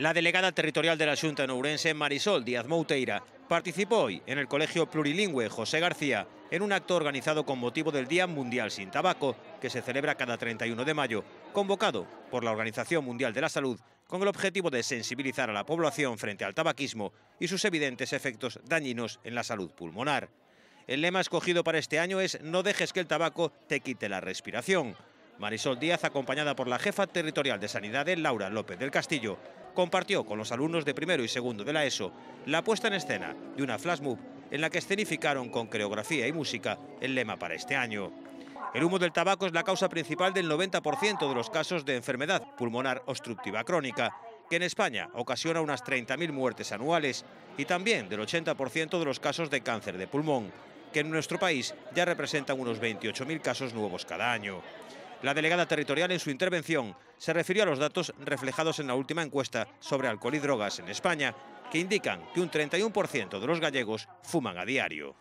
La delegada territorial de la Junta en Ourense, Marisol Díaz Mouteira, participó hoy en el Colegio Plurilingüe José García en un acto organizado con motivo del Día Mundial sin Tabaco, que se celebra cada 31 de mayo, convocado por la Organización Mundial de la Salud con el objetivo de sensibilizar a la población frente al tabaquismo y sus evidentes efectos dañinos en la salud pulmonar. El lema escogido para este año es No dejes que el tabaco te quite la respiración. Marisol Díaz, acompañada por la jefa territorial de Sanidad, Laura López del Castillo, compartió con los alumnos de primero y segundo de la ESO la puesta en escena de una flash en la que escenificaron con coreografía y música el lema para este año. El humo del tabaco es la causa principal del 90% de los casos de enfermedad pulmonar obstructiva crónica, que en España ocasiona unas 30.000 muertes anuales y también del 80% de los casos de cáncer de pulmón, que en nuestro país ya representan unos 28.000 casos nuevos cada año. La delegada territorial en su intervención se refirió a los datos reflejados en la última encuesta sobre alcohol y drogas en España, que indican que un 31% de los gallegos fuman a diario.